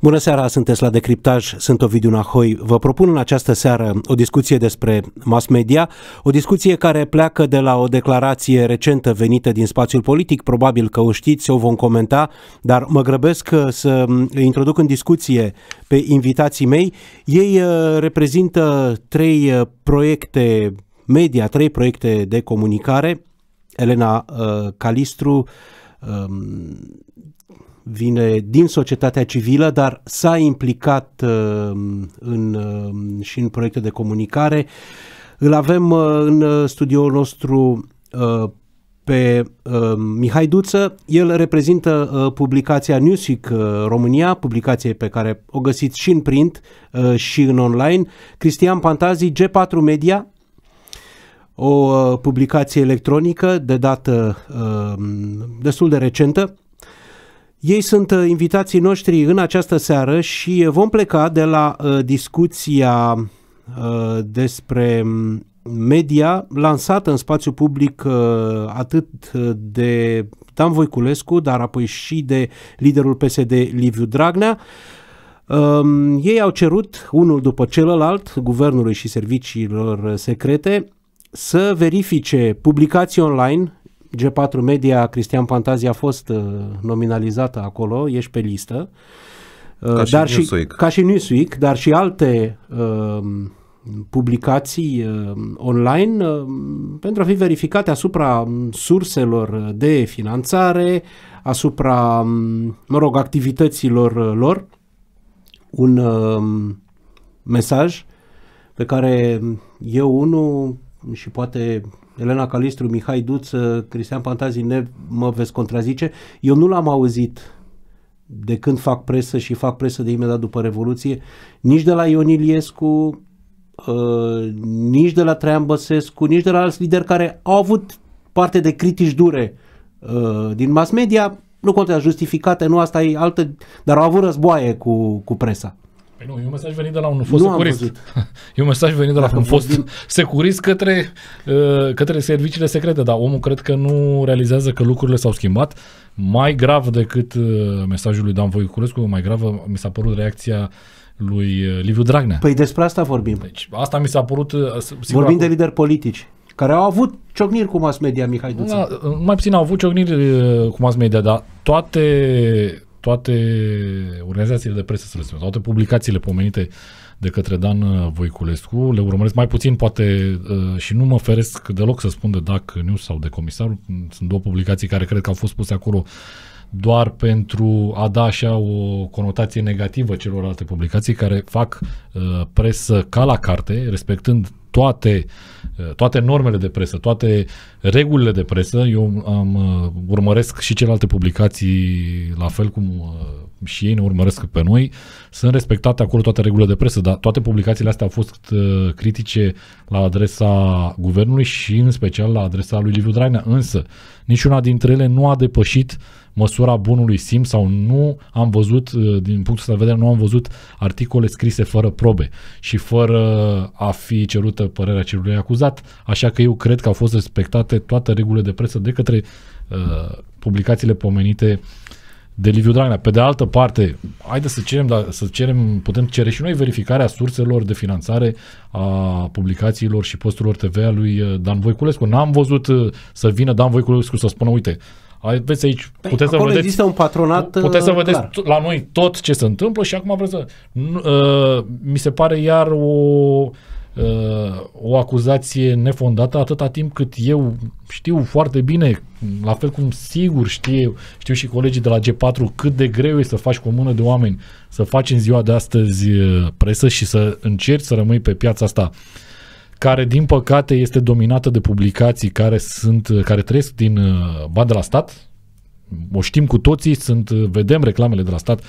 Bună seara, sunteți la Decriptaj, sunt Ovidiu Nahoi. Vă propun în această seară o discuție despre mass media, o discuție care pleacă de la o declarație recentă venită din spațiul politic, probabil că o știți, o vom comenta, dar mă grăbesc uh, să mm, introduc în discuție pe invitații mei. Ei uh, reprezintă trei uh, proiecte media, trei proiecte de comunicare, Elena Calistru, um, vine din societatea civilă, dar s-a implicat uh, în, uh, și în proiecte de comunicare. Îl avem uh, în studioul nostru pe Mihai Duță. El reprezintă publicația Newsic România, publicație pe care o găsiți și în print și în online. Cristian Pantazi, G4 Media, o publicație electronică de dată destul de recentă ei sunt uh, invitații noștri în această seară și uh, vom pleca de la uh, discuția despre mm, media lansată în spațiu public atât de Dan Voiculescu, dar apoi și de liderul PSD Liviu Dragnea. Um, ei au cerut, unul după celălalt, guvernului și serviciilor secrete, să verifice publicații online G4 Media, Cristian Pantazi a fost uh, nominalizată acolo, ești pe listă. Uh, ca și dar și, Newsweek. Ca și Newsweek, dar și alte uh, publicații uh, online uh, pentru a fi verificate asupra um, surselor de finanțare, asupra, um, mă rog, activităților uh, lor. Un uh, mesaj pe care eu unul și poate Elena Calistru, Mihai Duț, Cristian Pantazi ne mă veți contrazice. Eu nu l-am auzit de când fac presă și fac presă de imediat după Revoluție, nici de la Ion Iliescu, uh, nici de la Traian Băsescu, nici de la alți lideri care au avut parte de critici dure uh, din mass media, nu contează justificate, nu asta e altă, dar au avut războaie cu, cu presa. Păi nu, e un mesaj venit de la un fost nu securist. e un mesaj venit de la Dacă un fost din... securist către, uh, către serviciile secrete, dar omul cred că nu realizează că lucrurile s-au schimbat. Mai grav decât uh, mesajul lui Dan Voiculescu, mai gravă mi s-a părut reacția lui uh, Liviu Dragnea. Păi despre asta vorbim. Deci, asta mi s-a părut... Sigur, vorbim acum... de lideri politici care au avut ciocniri cu mass media, Mihai Duță. Da, mai puțin au avut ciocniri cu mass media, dar toate toate organizațiile de presă, să le toate publicațiile pomenite de către Dan Voiculescu, le urmăresc mai puțin, poate, uh, și nu mă feresc deloc să spun de DAC News sau de Comisar, sunt două publicații care cred că au fost puse acolo doar pentru a da așa o conotație negativă celorlalte publicații care fac uh, presă ca la carte, respectând toate, toate normele de presă, toate regulile de presă. Eu am, uh, urmăresc și celelalte publicații, la fel cum uh, și ei ne urmăresc pe noi, sunt respectate acolo toate regulile de presă, dar toate publicațiile astea au fost uh, critice la adresa guvernului și în special la adresa lui Liviu Dragnea, însă niciuna dintre ele nu a depășit măsura bunului sim sau nu am văzut, din punctul de vedere, nu am văzut articole scrise fără probe și fără a fi cerut ascultă părerea celui acuzat, așa că eu cred că au fost respectate toate regulile de presă de către uh, publicațiile pomenite de Liviu Dragnea. Pe de altă parte, haideți să cerem, dar să cerem, putem cere și noi verificarea surselor de finanțare a publicațiilor și posturilor TV a lui uh, Dan Voiculescu. N-am văzut uh, să vină Dan Voiculescu să spună, uite, aveți aici, păi, puteți să vedeți, există un patronat uh, puteți să vedeți clar. la noi tot ce se întâmplă și acum vreți să... Uh, mi se pare iar o o acuzație nefondată atâta timp cât eu știu foarte bine, la fel cum sigur știu, știu și colegii de la G4 cât de greu e să faci cu o mână de oameni, să faci în ziua de astăzi uh, presă și să încerci să rămâi pe piața asta care din păcate este dominată de publicații care sunt uh, care trăiesc din uh, bani de la stat. O știm cu toții, sunt vedem reclamele de la stat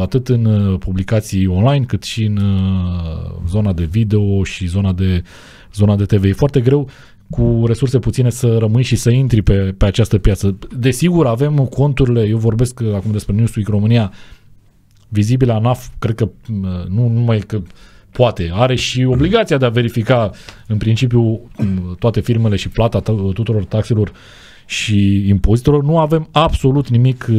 atât în uh, publicații online, cât și în uh, zona de video și zona de, zona de TV. E foarte greu cu resurse puține să rămâi și să intri pe, pe această piață. Desigur, avem conturile, eu vorbesc uh, acum despre Newsweek România, vizibile ANAF, cred că nu numai că poate, are și obligația de a verifica în principiu toate firmele și plata tuturor taxelor uh, și impozitorilor. nu avem absolut nimic, uh,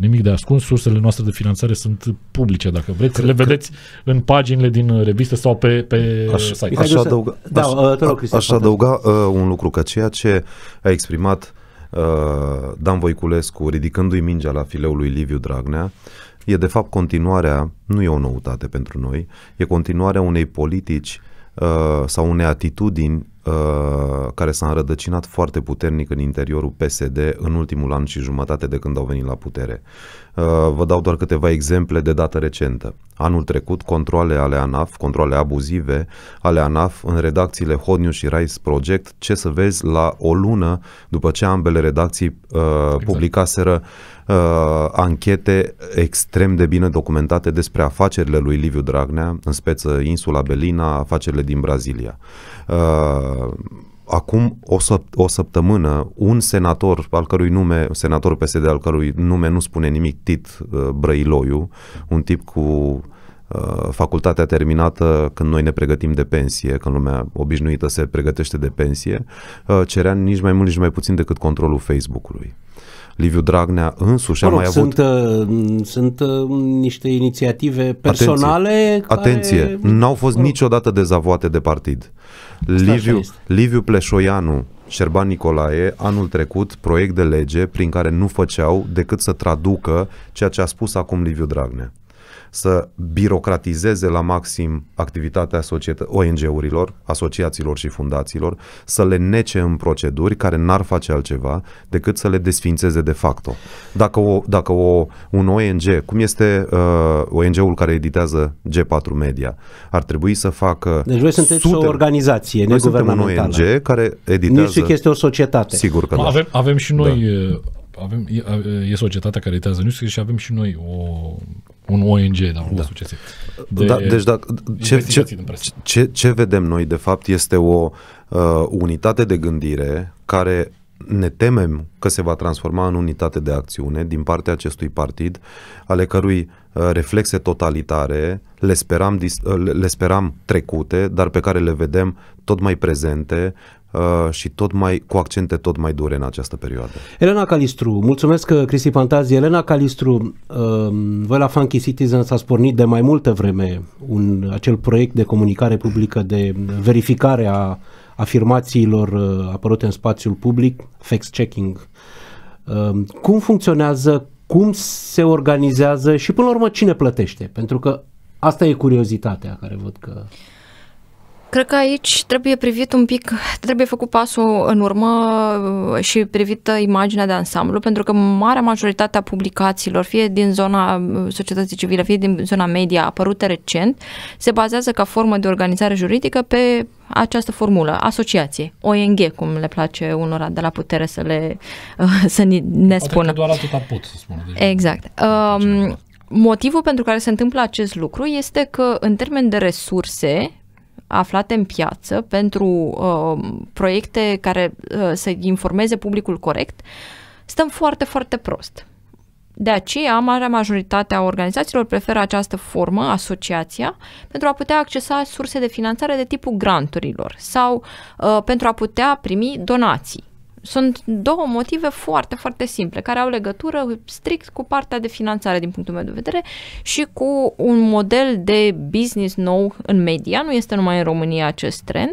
nimic de ascuns. Sursele noastre de finanțare sunt publice, dacă vreți. Cred, le vedeți că... în paginile din uh, revistă sau pe, pe aș, site. Aș adăuga, da, aș, uh, rog, Cristian, aș adăuga uh, un lucru, că ceea ce a exprimat uh, Dan Voiculescu, ridicându-i mingea la fileul lui Liviu Dragnea, e de fapt continuarea, nu e o noutate pentru noi, e continuarea unei politici sau unei atitudini Uh, care s-a înrădăcinat foarte puternic în interiorul PSD în ultimul an și jumătate de când au venit la putere. Uh, vă dau doar câteva exemple de dată recentă. Anul trecut, controle ale ANAF, controle abuzive ale ANAF în redacțiile Hot News și Rise Project, ce să vezi la o lună după ce ambele redacții uh, exact. publicaseră uh, uh, anchete extrem de bine documentate despre afacerile lui Liviu Dragnea, în speță insula Belina, afacerile din Brazilia. Uh, acum o, săpt- o săptămână un senator al cărui nume, senator PSD al cărui nume nu spune nimic, Tit uh, Brăiloiu, un tip cu uh, facultatea terminată când noi ne pregătim de pensie, când lumea obișnuită se pregătește de pensie, uh, cerea nici mai mult, nici mai puțin decât controlul Facebook-ului. Uh, Liviu Dragnea însuși mă rog, a mai sunt, avut... Uh, sunt uh, niște inițiative personale Atenție, care... Atenție. n-au fost mă rog. niciodată dezavoate de partid. Liviu, Liviu Pleșoianu, Șerban Nicolae, anul trecut, proiect de lege prin care nu făceau decât să traducă ceea ce a spus acum Liviu Dragnea să birocratizeze la maxim activitatea ONG-urilor, asociațiilor și fundațiilor, să le nece în proceduri care n-ar face altceva decât să le desfințeze de facto. Dacă, o, dacă o, un ONG, cum este uh, ONG-ul care editează G4 Media, ar trebui să facă... Deci voi sunteți sute... o organizație noi suntem un ONG care editează... Nici este o societate. Sigur că da. Avem, avem și da. noi... Da. Avem, e, e societatea care editează nu și avem și noi o un ONG, da, un da. succes. Da, de da, deci, da, ce, ce, ce, ce vedem noi, de fapt, este o uh, unitate de gândire care ne temem că se va transforma în unitate de acțiune din partea acestui partid, ale cărui uh, reflexe totalitare le speram, uh, le speram trecute, dar pe care le vedem tot mai prezente Uh, și tot mai, cu accente tot mai dure în această perioadă. Elena Calistru, mulțumesc că uh, Cristi Pantazi. Elena Calistru, uh, voi la Funky s ați pornit de mai multă vreme un, acel proiect de comunicare publică de verificare a afirmațiilor apărute în spațiul public, fact-checking. Cum funcționează, cum se organizează și până la urmă cine plătește? Pentru că asta e curiozitatea care văd că... Cred că aici trebuie privit un pic, trebuie făcut pasul în urmă uh, și privită imaginea de ansamblu, pentru că marea majoritate a publicațiilor, fie din zona uh, societății civile, fie din zona media apărute recent, se bazează ca formă de organizare juridică pe această formulă, asociație, ONG, cum le place unora de la putere să le uh, să ne spună. Doar atât pot să spună. Deci exact. Um, motivul pentru care se întâmplă acest lucru este că, în termen de resurse, aflate în piață pentru uh, proiecte care uh, să informeze publicul corect, stăm foarte, foarte prost. De aceea, marea majoritate a organizațiilor preferă această formă, asociația, pentru a putea accesa surse de finanțare de tipul granturilor sau uh, pentru a putea primi donații sunt două motive foarte, foarte simple, care au legătură strict cu partea de finanțare, din punctul meu de vedere, și cu un model de business nou în media. Nu este numai în România acest trend,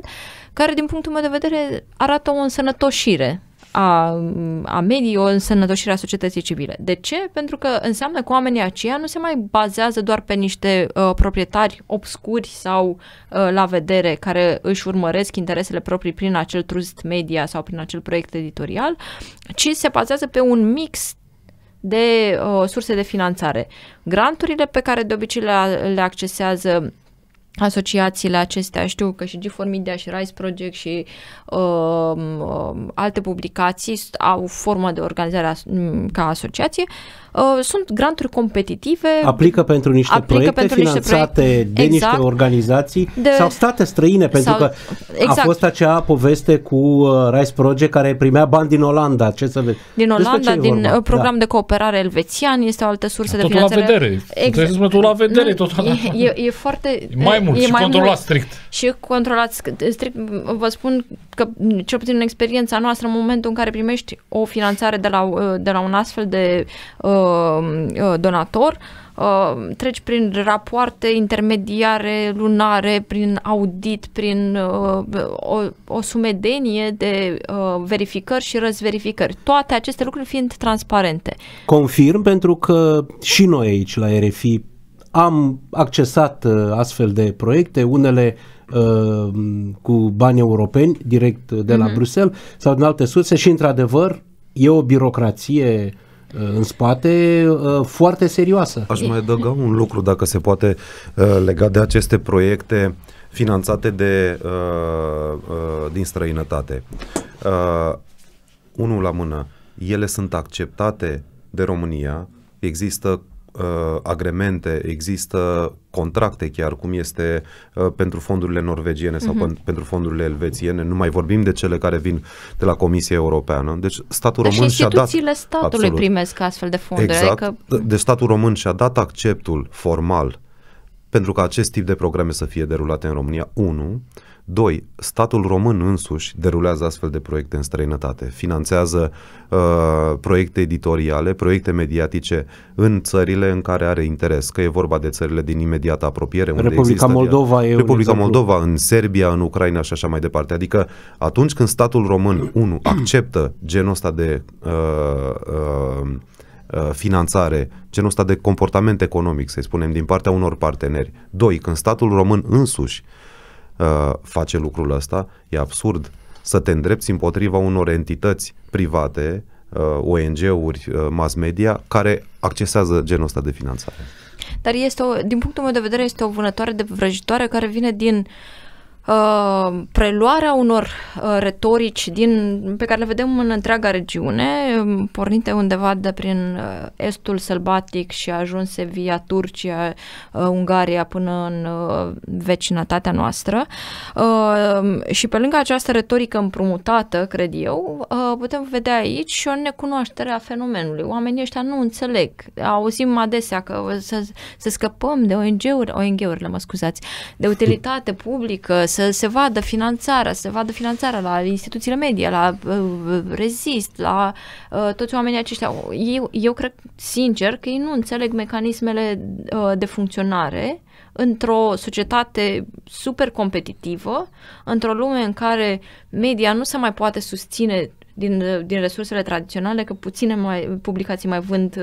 care, din punctul meu de vedere, arată o însănătoșire a, a mediului, o însănătoșire a societății civile. De ce? Pentru că înseamnă că oamenii aceia nu se mai bazează doar pe niște uh, proprietari obscuri sau uh, la vedere care își urmăresc interesele proprii prin acel trust media sau prin acel proiect editorial, ci se bazează pe un mix de uh, surse de finanțare. Granturile pe care de obicei le, le accesează asociațiile acestea, știu că și G4 Media și Rise Project și uh, uh, alte publicații au formă de organizare as- ca asociație, uh, Uh, sunt granturi competitive. Aplică pentru niște aplică proiecte pentru finanțate niște proiecte, de exact, niște organizații de, sau state străine, pentru sau, că exact. a fost acea poveste cu uh, Rice Project care primea bani din Olanda. Ce să vezi? Din Olanda, din vorba? Uh, da. program da. de cooperare elvețian, este o altă sursă de finanțare. Totul la vedere. Exact. totul la vedere. Nu, totul E, e, e foarte... E mai mult e și mai controlat mult. strict. Și controlat strict. Vă spun că, cel puțin în experiența noastră, în momentul în care primești o finanțare de la, de la un astfel de uh, Uh, uh, donator, uh, treci prin rapoarte intermediare, lunare, prin audit, prin o, o sumedenie de verificări și răzverificări. Toate aceste lucruri fiind transparente. Confirm pentru că și noi aici la RFI am accesat astfel de proiecte, unele uh, cu bani europeni direct de la mm-hmm. Bruxelles sau din alte surse și într-adevăr e o birocrație în spate uh, foarte serioasă. Aș mai adăuga un lucru, dacă se poate, uh, legat de aceste proiecte finanțate de, uh, din străinătate. Unul la mână, ele sunt acceptate de România, există uh, agremente, există contracte chiar, cum este uh, pentru fondurile norvegiene sau uh-huh. pentru fondurile elvețiene, nu mai vorbim de cele care vin de la Comisia Europeană. Deci statul deci român și-a dat... instituțiile statului absolut, primesc astfel de fonduri. Exact. Adică... Deci statul român și-a dat acceptul formal pentru ca acest tip de programe să fie derulate în România, unu. Doi, statul român însuși derulează astfel de proiecte în străinătate, finanțează uh, proiecte editoriale, proiecte mediatice în țările în care are interes, că e vorba de țările din imediată apropiere. Unde Republica există Moldova e Republica un Moldova, în Serbia, în Ucraina și așa mai departe. Adică atunci când statul român, unu, acceptă genul ăsta de uh, uh, uh, finanțare, genul ăsta de comportament economic, să spunem, din partea unor parteneri. Doi, când statul român însuși uh, uh, face lucrul ăsta. E absurd să te îndrepți împotriva unor entități private, uh, ONG-uri, uh, mass media, care accesează genul ăsta de finanțare. Dar este o, din punctul meu de vedere este o vânătoare de vrăjitoare care vine din uh, uh, preluarea unor uh, retorici din, pe care le vedem în întreaga regiune, um, pornite undeva de prin uh, estul sălbatic și ajunse via Turcia, uh, Ungaria până în uh, vecinătatea noastră. Uh, și pe lângă această retorică împrumutată, cred eu, uh, putem vedea aici și o necunoaștere a fenomenului. Oamenii ăștia nu înțeleg. Auzim adesea că să, să scăpăm de ong urile ONG-urile, mă scuzați, de utilitate publică, să se vadă finanțarea, să se vadă finanțarea la instituțiile media, la uh, uh, rezist, la uh, toți oamenii aceștia. Eu, eu cred sincer că ei nu înțeleg mecanismele uh, de funcționare într-o societate super competitivă, într-o lume în care media nu se mai poate susține din, din resursele tradiționale că puține mai, publicații mai vând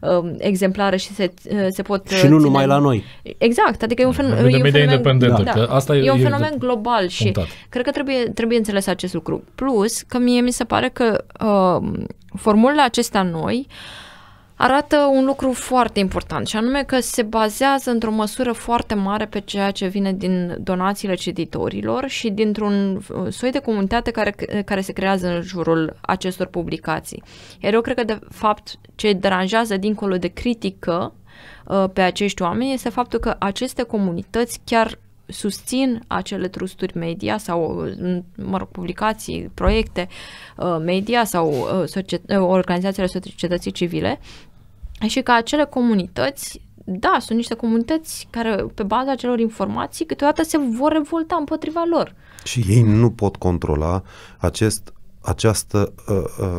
uh, um, exemplare și se, uh, se pot... Uh, și nu ține... numai la noi. Exact, adică e un, fen... e un fenomen... independent, da. asta e, e un exact fenomen global și cred că trebuie, trebuie înțeles acest lucru. Plus că mie mi se pare că uh, formulele acestea noi uh, arată un lucru foarte important și anume că se bazează într-o măsură foarte mare pe ceea ce vine din donațiile cititorilor și dintr-un uh, soi de comunitate care, care se creează în jurul acestor publicații. Iar eu cred că de fapt ce deranjează dincolo de critică uh, pe acești oameni este faptul că aceste comunități chiar susțin acele trusturi media sau, mă rog, publicații, proiecte uh, media sau uh, uh, organizațiile societății civile și că acele comunități da, sunt niște comunități care, pe baza acelor informații, câteodată se vor revolta împotriva lor. Și ei nu pot controla acest, această,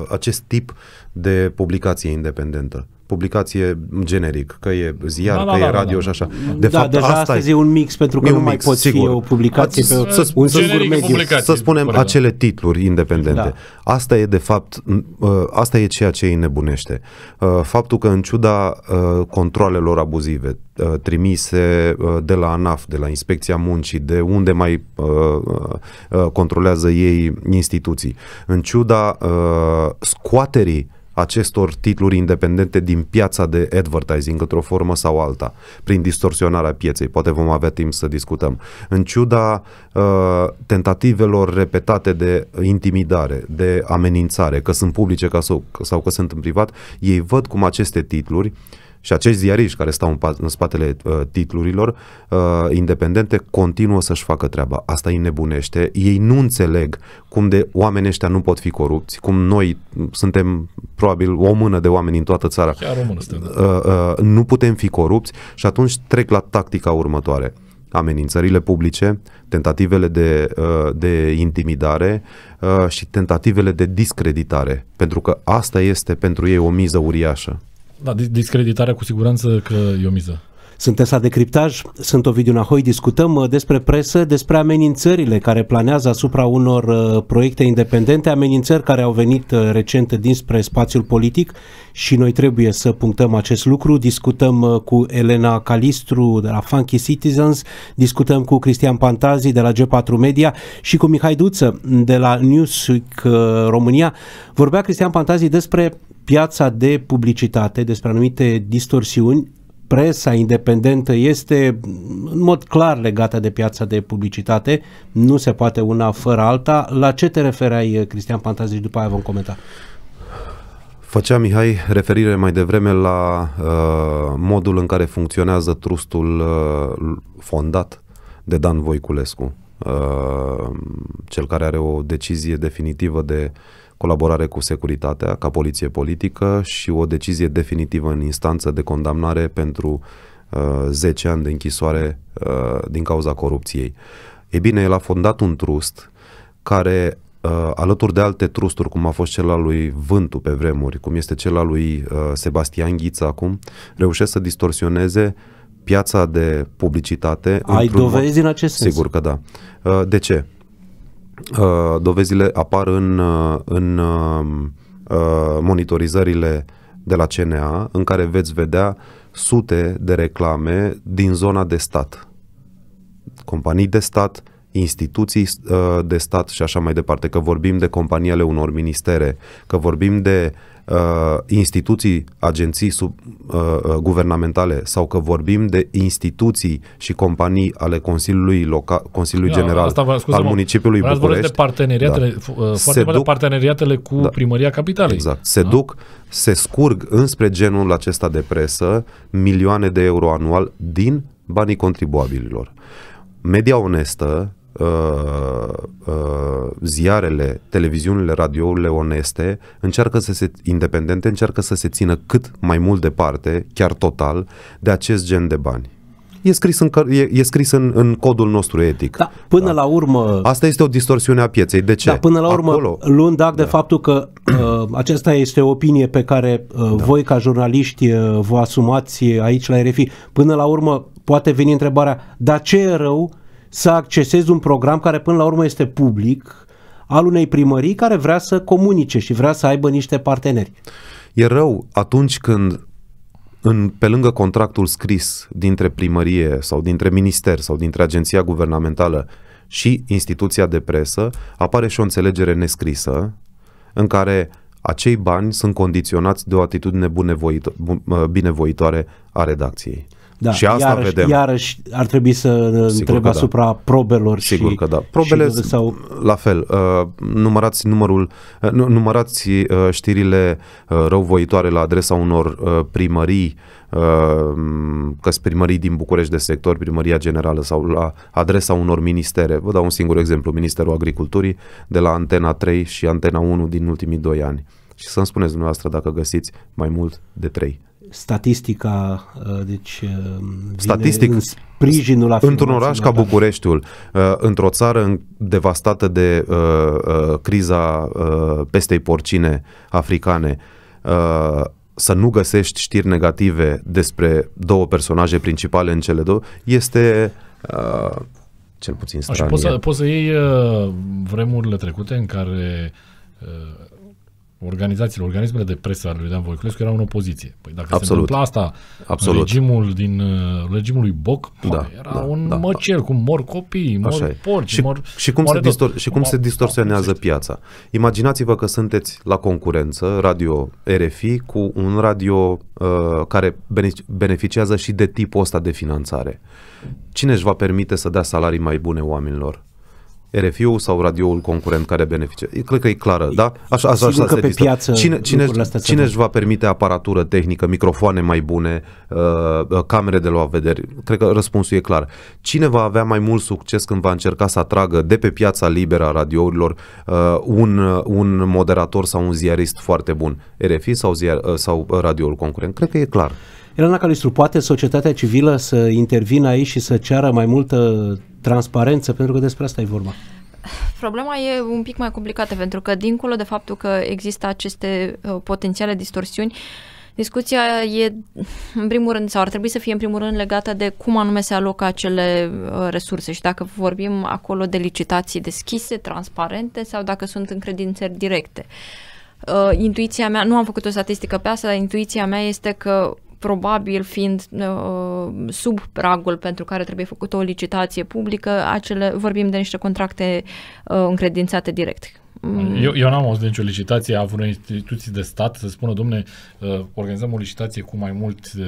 acest tip de publicație independentă publicație generic, că e ziar, da, că da, e da, radio da, da. și așa. Da. De da, fapt, deja asta e un mix pentru că nu mix, mai poți sigur. fi o publicație pe să, un singur mediu. Să spunem părerea. acele titluri independente. Da. Asta e de fapt, ă, asta e ceea ce îi nebunește. Ă, faptul că în ciuda ă, controlelor abuzive trimise de la ANAF, de la Inspecția Muncii, de unde mai controlează ei instituții, în ciuda scoaterii acestor titluri independente din piața de advertising într-o formă sau alta, prin distorsionarea pieței. Poate vom avea timp să discutăm. În ciuda uh, tentativelor repetate de intimidare, de amenințare, că sunt publice ca sau, sau că sunt în privat, ei văd cum aceste titluri uh, și acești ziariști care stau în, în spatele uh, titlurilor uh, independente continuă să-și facă treaba. Asta îi nebunește. Ei nu înțeleg cum de oamenii ăștia nu pot fi corupți, cum noi suntem probabil o mână de oameni în toată țara. Chiar Uh, uh, nu putem fi corupți și atunci trec la tactica următoare amenințările publice, tentativele de, uh, de intimidare uh, și tentativele de discreditare, pentru că asta este pentru ei o miză uriașă. Da, discreditarea cu siguranță că e o miză. Sunteți la Decriptaj, sunt Ovidiu Nahoi, discutăm uh, despre presă, despre amenințările care planează asupra unor uh, proiecte independente, amenințări care au venit uh, recent dinspre spațiul politic și noi trebuie să punctăm acest lucru. Discutăm cu Elena Calistru de la Funky Citizens, discutăm cu Cristian Pantazi de la G4 Media și cu Mihai Duță de la Newsweek România. Vorbea Cristian Pantazi despre piața de publicitate, despre anumite distorsiuni presa independentă este în mod clar legată de piața de publicitate, nu se poate una fără alta. La ce te referai, Cristian Pantazici, după aia vom comenta? Făcea Mihai referire mai devreme la uh, modul în care funcționează trustul uh, fondat de Dan Voiculescu, uh, cel care are o decizie definitivă de uh, colaborare cu securitatea ca poliție politică și o decizie definitivă în instanță de condamnare pentru uh, 10 ani de închisoare uh, din cauza corupției. E bine, el a fondat un trust care uh, alături de alte trusturi, cum a fost cel al lui Vântu pe vremuri, cum este cel al lui uh, Sebastian Ghiță acum, reușește să distorsioneze piața de publicitate. Ai dovezi mod... în acest sens? Sigur că da. Uh, de ce? Uh, dovezile apar în, uh, în um, uh, monitorizările de la CNA, în care veți vedea sute de reclame din zona de stat. Companii de stat, instituții de stat și așa mai departe, că vorbim de companiile unor ministere, că vorbim de uh, instituții, agenții sub, uh, uh, guvernamentale sau că vorbim de instituții și companii ale Consiliului, Loca- Consiliului da, General asta, scuze, al Municipiului Municipiului București. Vreau de parteneriatele, da. Uh, foarte mult duc, parteneriatele cu da, Primăria Capitalei. Exact. Se da? duc, se scurg înspre genul acesta de presă milioane de euro anual din banii contribuabililor. Media onestă uh, uh, ziarele, televiziunile, radiourile oneste încearcă să se independente, încearcă să se țină cât mai mult departe, chiar total, de acest gen de bani. E scris, în, e, e scris în, în codul nostru etic. Da, până da. la urmă... Asta este o distorsiune a pieței. De ce? Da, până la urmă, Acolo... luând act da. de faptul că uh, aceasta este o opinie pe care uh, da. voi ca jurnaliști uh, vă asumați aici la RFI, până la urmă poate veni întrebarea, dar ce e rău uh, să accesezi un program care până la urmă este public, al unei primării care vrea să comunice și vrea să aibă niște parteneri. E rău atunci când în, pe lângă contractul scris dintre primărie sau dintre minister sau dintre agenția guvernamentală și instituția de presă, apare și o înțelegere nescrisă în care acei bani sunt condiționați de o atitudine binevoitoare a redacției. Da, și asta iarăși, vedem. Iarăși ar trebui să Sigur întreb da. probelor. Sigur și, că da. Probele, și, sau... la fel, uh, numărați numărul, uh, numărați uh, știrile răuvoitoare la adresa unor primării, că primării din București de sector, primăria generală sau la adresa unor ministere. Vă dau un singur exemplu, Ministerul Agriculturii de la Antena 3 și Antena 1 din ultimii doi ani. Și să-mi spuneți dumneavoastră dacă găsiți mai mult de 3 statistica, uh, deci uh, Statistic, în sprijinul la Într-un oraș ca da. Bucureștiul, uh, într-o țară devastată de uh, uh, criza uh, pestei porcine africane, uh, să nu găsești știri negative despre două personaje principale în cele două, este uh, cel puțin stranie. Poți să, poți să iei uh, vremurile trecute în care organizațiile, organismele de presă ale lui Dan Voiculescu erau în opoziție. Păi dacă Absolut. se întâmpla asta Absolut. în regimul din uh, regimul lui Boc, da, păi, da, era da, un da, măcel, da. cum mor copii, mor Așa porci, și, mor și cum, se, distor- și cum mor, se distorsionează da, piața. Imaginați-vă că sunteți la concurență, radio RFI, cu un radio uh, care beneficiază și de tipul ăsta de finanțare. Cine își va permite să dea salarii mai bune oamenilor? RFI-ul sau radioul concurent care beneficie. Cred că e clară, da? Așa, așa, așa că pe listă. piață cine, cine, cine își va permite aparatură tehnică, microfoane mai bune, uh, uh, camere de luat vederi? Cred că răspunsul e clar. Cine va avea mai mult succes când va încerca să atragă de pe piața liberă a radiourilor uh, un, uh, un moderator sau un ziarist foarte bun? RFI sau, ziar, uh, sau uh, radioul concurent? Cred că e clar. Elena Calistru, poate societatea civilă să intervină aici și să ceară mai multă transparență? Pentru că despre asta e vorba. Problema e un pic mai complicată, pentru că dincolo de faptul că există aceste uh, potențiale distorsiuni, Discuția e, în primul rând, sau ar trebui să fie, în primul rând, legată de cum anume se alocă acele uh, resurse și dacă vorbim acolo de licitații deschise, transparente sau dacă sunt încredințări directe. Uh, intuiția mea, nu am făcut o statistică pe asta, dar intuiția mea este că probabil fiind uh, sub pragul pentru care trebuie făcută o licitație publică, acele, vorbim de niște contracte uh, încredințate direct. Mm. Eu, eu n-am auzit nicio licitație a vreo instituții de stat să spună, domne, uh, organizăm o licitație cu mai mult... Uh,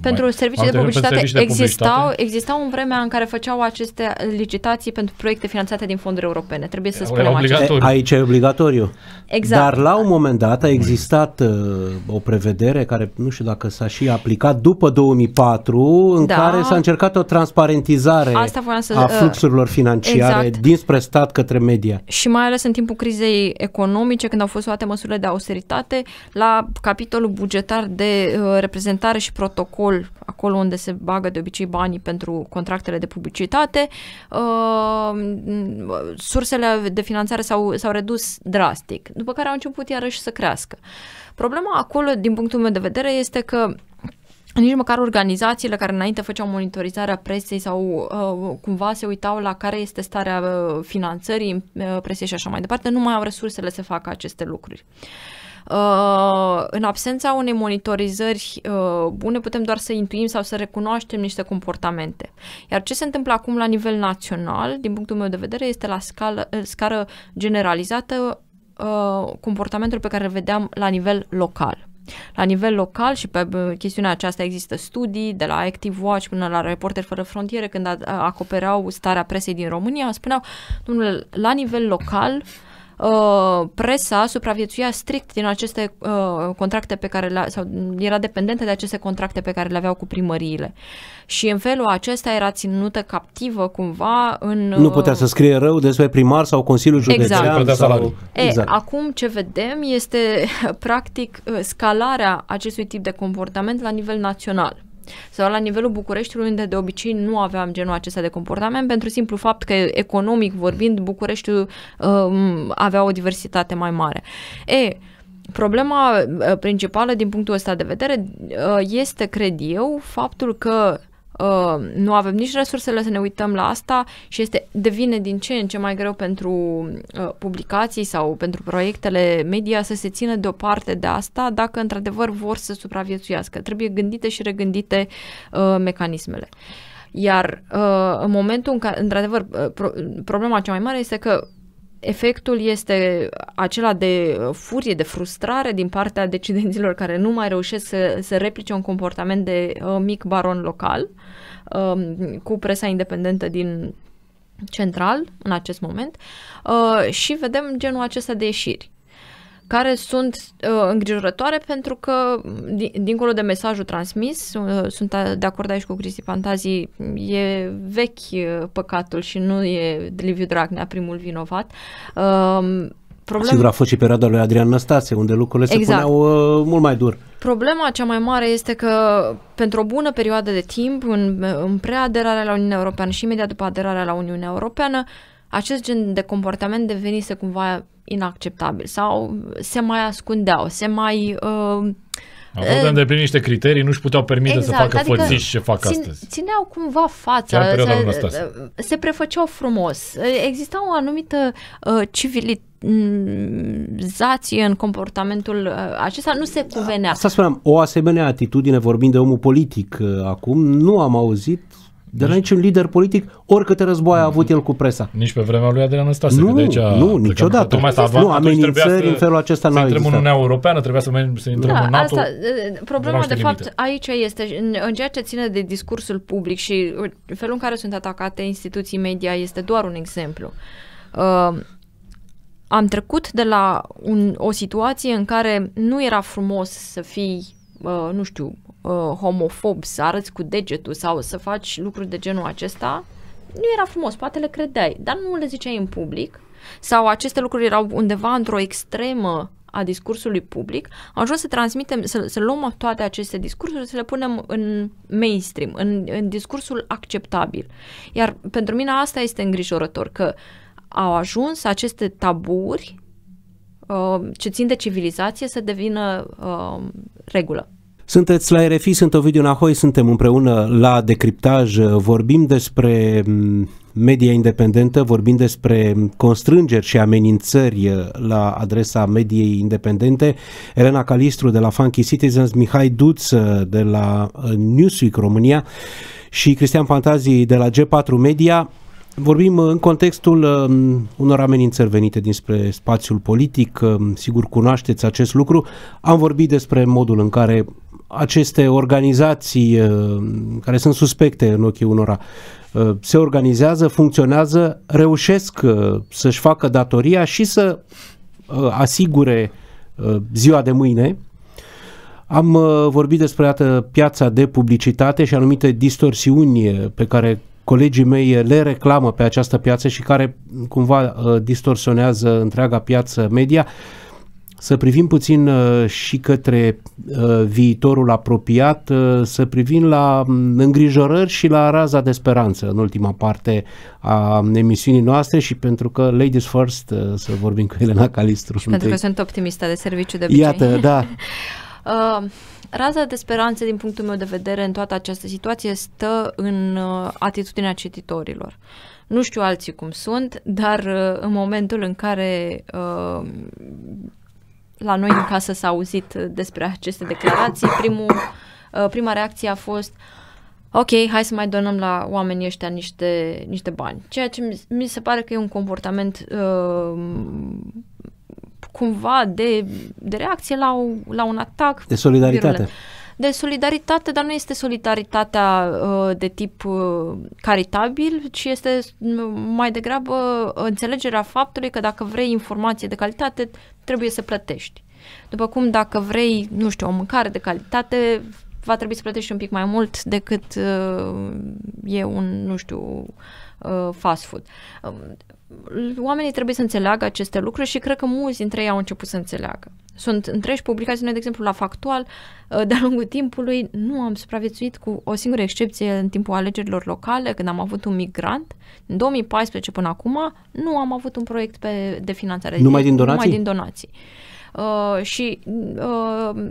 pentru mai, servicii de publicitate servicii de existau, publicitate. existau în vremea în care făceau aceste licitații pentru proiecte finanțate din fonduri europene. Trebuie să spunem obligatoriu. Aici e obligatoriu. Exact. Dar la un moment dat a existat uh, o prevedere care nu știu dacă s-a și aplicat după 2004 în da. care s-a încercat o transparentizare Asta să, a uh, fluxurilor financiare exact. dinspre stat către media. Și mai ales în în timpul crizei economice, când au fost luate măsurile de austeritate, la capitolul bugetar de uh, reprezentare și protocol, acolo unde se bagă de obicei banii pentru contractele de publicitate, uh, sursele de finanțare s-au, s-au redus drastic, după care au început iarăși să crească. Problema acolo, din punctul meu de vedere, este că nici măcar organizațiile care înainte făceau monitorizarea presei sau uh, cumva se uitau la care este starea uh, finanțării uh, presei și așa mai departe, nu mai au resursele să facă aceste lucruri. Uh, în absența unei monitorizări uh, bune, putem doar să intuim sau să recunoaștem niște comportamente. Iar ce se întâmplă acum la nivel național, din punctul meu de vedere, este la scală, uh, scară generalizată uh, comportamentul pe care îl vedeam la nivel local. La nivel local și pe chestiunea aceasta există studii de la Active Watch până la Reporter Fără Frontiere când acopereau starea presei din România, spuneau, domnule, la nivel local uh, uh, presa supraviețuia strict din aceste uh, contracte pe care le sau era dependentă de aceste contracte pe care le aveau cu primăriile. Și în felul acesta era ținută captivă cumva în... Uh, nu putea să scrie rău despre primar sau Consiliul exact. Județean. Exact. Sau... E, exact. Acum ce vedem este practic uh, scalarea acestui tip de comportament la nivel național. Sau la nivelul Bucureștiului, unde de obicei nu aveam genul acesta de comportament, pentru simplu fapt că economic vorbind, Bucureștiul um, avea o diversitate mai mare. E, problema uh, principală din punctul ăsta de vedere uh, este, cred eu, faptul că Uh, nu avem nici resursele să ne uităm la asta și este devine din ce în ce mai greu pentru uh, publicații sau pentru proiectele media să se țină deoparte de asta dacă într-adevăr vor să supraviețuiască. Trebuie gândite și regândite uh, mecanismele. Iar uh, în momentul în care, într-adevăr, uh, pro- problema cea mai mare este că efectul este acela de uh, furie, de frustrare din partea decidenților care nu mai reușesc să, să replice un comportament de uh, mic baron local uh, cu presa independentă din central în acest moment uh, și vedem genul acesta de ieșiri care sunt uh, îngrijorătoare pentru că, din, dincolo de mesajul transmis, uh, sunt de acord aici cu Cristi Pantazii, e vechi uh, păcatul și nu e Liviu Dragnea primul vinovat. Uh, um, Problem... Sigur, a fost și perioada lui Adrian Năstase, unde lucrurile exact. se puneau uh, mult mai dur. Problema cea mai mare este că pentru o bună perioadă de timp, în, în preaderarea la Uniunea Europeană și imediat după aderarea la Uniunea Europeană, uh, acest gen de comportament devenise cumva inacceptabil sau se mai ascundeau, se mai... Uh, Aveau uh, de îndeplinit niște criterii, nu își puteau permite exact, să facă adică fățiși ce fac țin, astăzi. Țineau cumva fața, se, uh, se prefăceau frumos. Exista o anumită uh, civilitate zație în comportamentul uh, acesta nu se cuvenea. Asta spuneam, o asemenea atitudine, vorbind de omul politic acum, nu am auzit de la deci- niciun lider politic, oricâte război a avut el cu presa. Nici pe vremea lui Adrian Năstase, nu, de aici nu, niciodată. nu, deci amenințări în felul acesta nu intrăm în Uniunea Europeană, trebuia să, mergem, să intrăm da, în NATO. Asta, eh, problema, de fapt, limite. aici este, în, în ceea ce ține de discursul public și uh, felul în care sunt atacate instituții media este doar un exemplu. Uh, am trecut de la un, o situație în care nu era frumos să fii Uh, nu știu, uh, homofob, să arăți cu degetul sau să faci lucruri de genul acesta, nu era frumos, poate le credeai, dar nu le ziceai în public sau aceste lucruri erau undeva într-o extremă a discursului public, am ajuns să transmitem, să, să luăm toate aceste discursuri, să le punem în mainstream, în, în discursul acceptabil. Iar pentru mine asta este îngrijorător, că au ajuns aceste taburi uh, ce țin de civilizație să devină uh, regulă. Sunteți la RFI, sunt Ovidiu Nahoi, suntem împreună la Decriptaj, vorbim despre mm, media independentă, vorbim despre constrângeri și amenințări la adresa mediei independente. Elena Calistru de la Funky Citizens, Mihai Duț de la uh, Newsweek România și Cristian Fantazii de la G4 Media. Vorbim uh, în contextul um, unor amenințări venite dinspre spațiul politic, um, sigur cunoașteți acest lucru. Am vorbit despre modul în care aceste organizații uh, care sunt suspecte în ochii unora uh, se organizează, funcționează, reușesc uh, să-și facă datoria și să asigure ziua de mâine. Am vorbit despre dată piața de publicitate și anumite distorsiuni pe care colegii mei le reclamă pe această piață și care cumva distorsionează întreaga piață media să privim puțin uh, și către uh, viitorul apropiat, uh, să privim la mm, îngrijorări și la raza de speranță în ultima parte a emisiunii noastre și pentru că Ladies First, să vorbim cu Elena Calistru. Și pentru că sunt optimistă de serviciu de obicei. Iată, da. raza de speranță din punctul meu de vedere în toată această situație stă în atitudinea cititorilor. Nu știu alții cum sunt, dar în momentul în care uh, la noi în casă s-a auzit despre aceste declarații, primul, uh, prima reacție a fost ok, hai să mai donăm la oamenii ăștia niște, niște bani. Ceea ce mi, se pare că e un comportament uh, cumva de, de reacție la, o, la un atac. De solidaritate. De solidaritate, dar nu este solidaritatea uh, de tip uh, caritabil, ci este mai degrabă înțelegerea faptului că dacă vrei informație de calitate, trebuie să plătești. După cum dacă vrei, nu știu, o mâncare de calitate, va trebui să plătești un pic mai mult decât uh, e un, nu știu, uh, fast food. Uh, oamenii trebuie să înțeleagă aceste lucruri și cred că mulți dintre ei au început să înțeleagă. Sunt întregi publicații, noi, de exemplu, la Factual, uh, de-a lungul timpului nu am supraviețuit cu o singură excepție în timpul alegerilor locale, când am avut un migrant. În 2014 până acum nu am avut un proiect pe, de finanțare. Numai din donații? Numai din donații. Uh, și uh,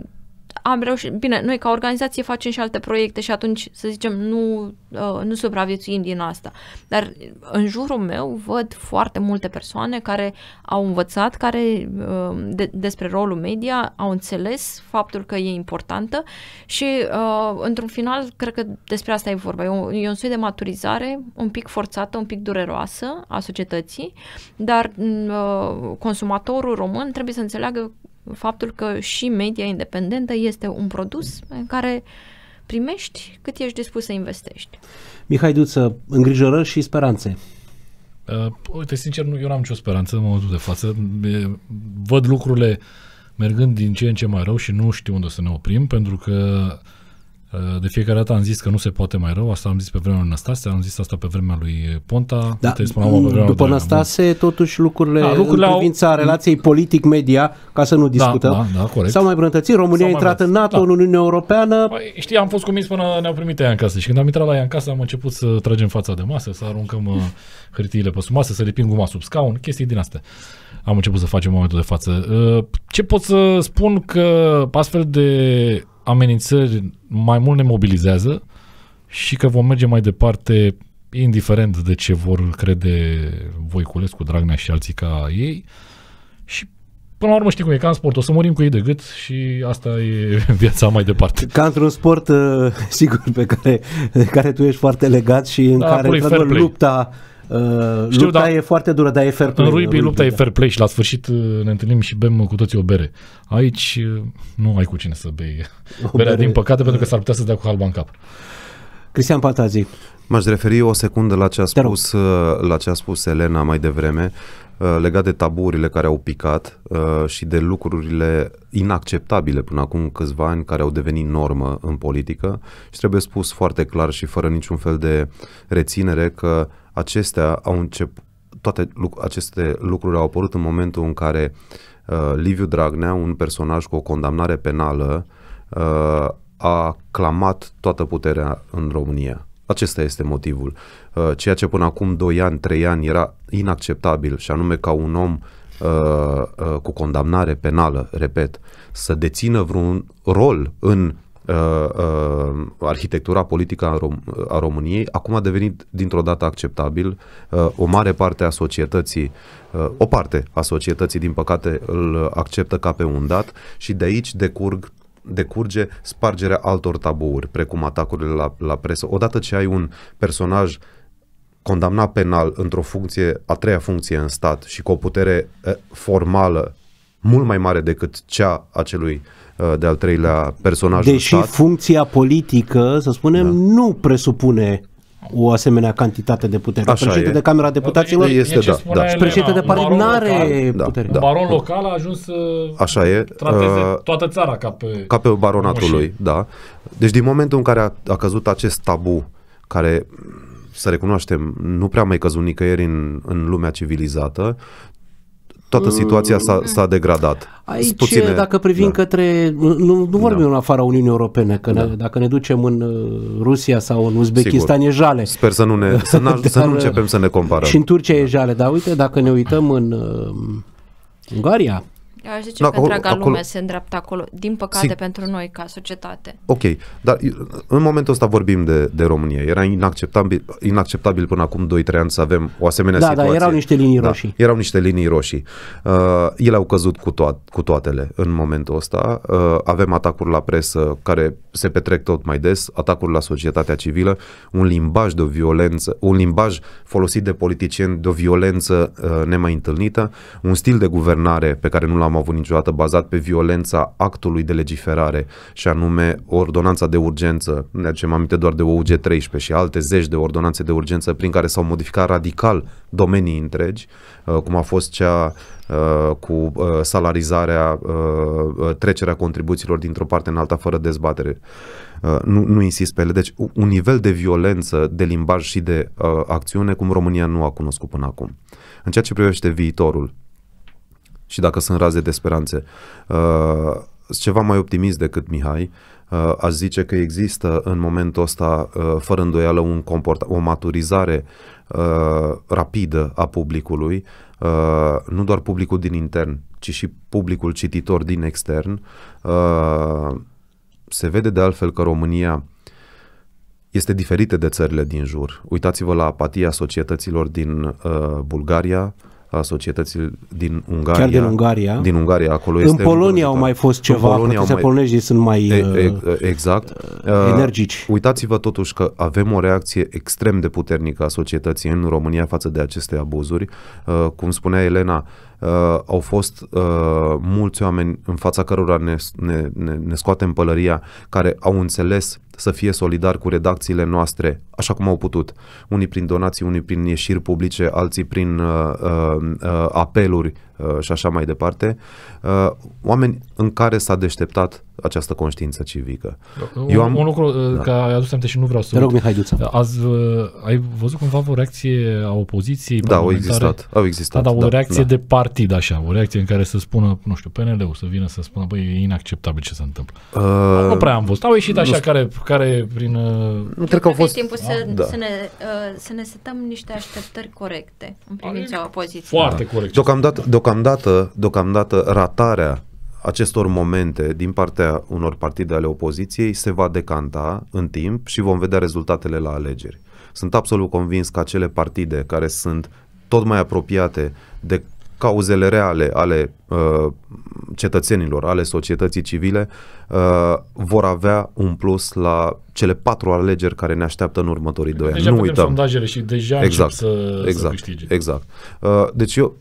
am reușit, bine, noi ca organizație facem și alte proiecte și atunci, să zicem, nu, uh, nu supraviețuim din asta. Dar uh, în jurul meu văd foarte multe persoane care au învățat, care uh, de, despre rolul media, au înțeles faptul că e importantă și uh, într-un final, cred că despre asta e vorba. E un, e un soi de maturizare un pic forțată, un pic dureroasă a societății, dar mm, uh, consumatorul român trebuie să înțeleagă faptul că și media independentă este un produs în care primești cât ești dispus să investești. Mihai Duță, îngrijorări și speranțe. Uh, uite, sincer, nu, eu n-am nicio speranță în momentul de față. E, văd lucrurile mergând din ce în ce mai rău și nu știu unde să ne oprim, pentru că uh, Eh, de fiecare dată am zis că nu se poate mai rău, asta am zis pe vremea lui Năstase, am zis asta pe vremea lui Ponta. Da, uite, spuneam, pe mm, după Năstase, totuși lucrurile, da, lucrurile în privința au... relației politic-media, ca să nu da, discutăm, da, da, da, corect. s-au mai brătățit. România a intrat în NATO, da. în Uniunea Europeană. Păi, știi, am fost comis până ne-au primit aia în casă și când am intrat la ea în casă am început să tragem fața de masă, să aruncăm uh, hârtiile pe sub masă, să lipim guma sub scaun, chestii din astea am început să facem momentul de față. Uh, ce pot să spun că astfel de amenințări mai mult ne mobilizează și că vom merge mai departe indiferent de ce vor crede Voiculescu, Dragnea și alții ca ei și până la urmă știi cum e, ca în sport, o să murim cu ei de gât și asta e viața mai departe. Ca într-un sport, uh, sigur, pe care, care tu ești foarte legat și în da, care, lupta Uh, Știu, lupta da, e foarte dură, dar e fair play. În rugby lupta da. e fair play și la sfârșit uh, ne întâlnim și bem cu toții o bere. Aici uh, nu ai cu cine să bei o berea, bere. din păcate, pentru că s-ar putea să dea cu halba în cap. Cristian Patazi. M-aș referi o secundă la ce a spus, uh, la ce a spus Elena mai devreme legat de taburile care au picat și de lucrurile inacceptabile până acum câțiva ani care au devenit normă în politică și trebuie spus foarte clar și fără niciun fel de reținere că acestea au început, toate luc- aceste lucruri au apărut în momentul în care uh, Liviu Dragnea, un personaj cu o condamnare penală, uh, a clamat toată puterea în România. Acesta este motivul. Uh, ceea ce până acum 2 ani, 3 ani era inacceptabil și anume ca un om uh, uh, cu condamnare penală, repet, să dețină vreun rol în uh, uh, arhitectura politică a, Rom- a României, acum a devenit dintr-o dată acceptabil. Uh, o mare parte a societății, uh, o parte a societății, din păcate, îl acceptă ca pe un dat și de aici decurg decurge spargerea altor tabuuri, precum atacurile la, la presă. Odată ce ai un personaj condamnat penal într-o funcție, a treia funcție în stat și cu o putere uh, formală mult mai mare decât cea a celui uh, de-al treilea personaj. Deși stat. funcția politică, să spunem, da. nu presupune o asemenea cantitate de putere. Așa președinte e. de Camera Deputaților este, este da, da. Și președinte de partid nu are da, putere. Da. Baron da. local a ajuns să Așa e. trateze uh, toată țara ca pe ca pe baronatul lui, da. Deci din momentul în care a, a căzut acest tabu care să recunoaștem, nu prea mai căzut nicăieri în, în lumea civilizată, toată mm. situația s-a, s-a degradat. Aici, puține, dacă privim da. către, nu, nu vorbim da. în afara Uniunii Europene, că da. ne, dacă ne ducem în uh, Rusia sau în Uzbekistan Sigur. e jale. Sper să nu, ne, să, dar, să nu uh, începem să ne comparăm. Și în Turcia da. e jale, dar uite, dacă ne uităm în uh, Ungaria, eu aș zice da, că acolo, întreaga acolo, lume se îndreaptă acolo, din păcate sig- pentru noi ca societate. Ok, dar în momentul ăsta vorbim de, de România. Era inacceptabil, inacceptabil până acum 2-3 ani să avem o asemenea da, da situație. Da, erau niște linii da, roșii. Erau niște linii roșii. Uh, ele au căzut cu, toat, cu toatele în momentul ăsta. Uh, avem atacuri la presă care se petrec tot mai des, atacuri la societatea civilă, un limbaj de o violență, un limbaj folosit de politicieni de o violență uh, nemai întâlnită, un stil de guvernare pe care nu l-am am avut niciodată, bazat pe violența actului de legiferare și anume ordonanța de urgență, ne aducem aminte doar de OUG 13 și alte zeci de ordonanțe de urgență prin care s-au modificat radical domenii întregi, uh, cum a fost cea uh, cu uh, salarizarea, trecerea contribuțiilor dintr-o parte în alta fără dezbatere. Nu, nu insist pe ele. Deci un nivel de violență, de limbaj și de acțiune cum România nu a cunoscut până acum. În ceea ce privește viitorul, și dacă sunt raze de speranțe. Uh, ceva mai optimist decât Mihai, uh, aș zice că există în momentul ăsta, uh, fără îndoială, un comport, o maturizare uh, rapidă a publicului, uh, nu doar publicul din intern, ci și publicul cititor din extern. Uh, se vede de altfel că România este diferită de țările din jur. Uitați-vă la apatia societăților din uh, Bulgaria, a societății din Ungaria. Chiar din Ungaria. Din Ungaria, acolo în este... Polonia în Polonia au mai fost ceva, Polonia mai... polonezii sunt mai e, e, uh, exact. Uh, uh, energici. Uitați-vă totuși că avem o reacție extrem de puternică a societății în România față de aceste abuzuri. Cum spunea Elena, Uh, au fost uh, mulți oameni în fața cărora ne, ne, ne, ne scoatem pălăria, care au înțeles să fie solidari cu redacțiile noastre, așa cum au putut. Unii prin donații, unii prin ieșiri publice, alții prin uh, uh, uh apeluri Uh, și așa mai departe, uh, oameni în care s-a deșteptat această conștiință civică. Da, un, Eu am... un lucru uh, da. că ai adus aminte și nu vreau să... Te rog, Mihai Duța. Azi, ai văzut cumva o reacție a opoziției Da, au existat. Au existat. Da, dar o da, reacție da. de partid, așa, o reacție în care să spună, nu știu, PNL-ul să vină să spună, băi, e inacceptabil ce se întâmplă. Uh, nu prea am văzut. Au ieșit așa care, care prin... Nu cred că au fost... timpul să, da. să, ne, uh, să ne setăm niște așteptări corecte în privința opoziției. Foarte da. corect. Deocamdată, deocamdată deocamdată, deocamdată ratarea acestor momente din partea unor partide ale opoziției se va decanta în timp și vom vedea rezultatele la alegeri. Sunt absolut convins că acele partide care sunt tot mai apropiate de cauzele reale ale uh, cetățenilor, ale societății civile, uh, vor avea un plus la cele patru alegeri care ne așteaptă în următorii doi ani. Deja nu uităm. sondajele și deja exact, să, exact, să câștige. Exact. Uh, deci eu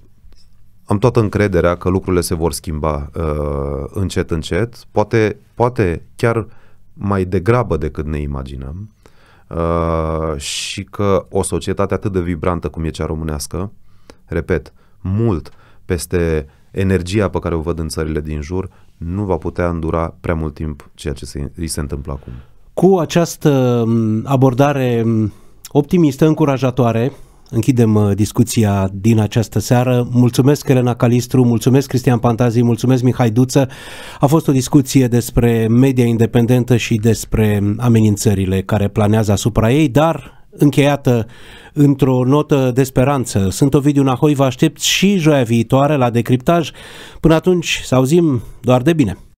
am toată încrederea că lucrurile se vor schimba uh, încet, încet, poate, poate chiar mai degrabă decât ne imaginăm uh, și că o societate atât de vibrantă cum e cea românească, repet, mult peste energia pe care o văd în țările din jur, nu va putea îndura prea mult timp ceea ce se, îi se întâmplă acum. Cu această um, abordare um, optimistă, încurajatoare, închidem uh, discuția din această seară. Mulțumesc Elena Calistru, mulțumesc Cristian Pantazi, mulțumesc Mihai Duță. A fost o discuție despre media independentă și despre amenințările care planează asupra ei, dar încheiată într-o notă de speranță. Sunt Ovidiu Nahoi, vă aștept și joia viitoare la decriptaj. Până atunci, să auzim doar de bine!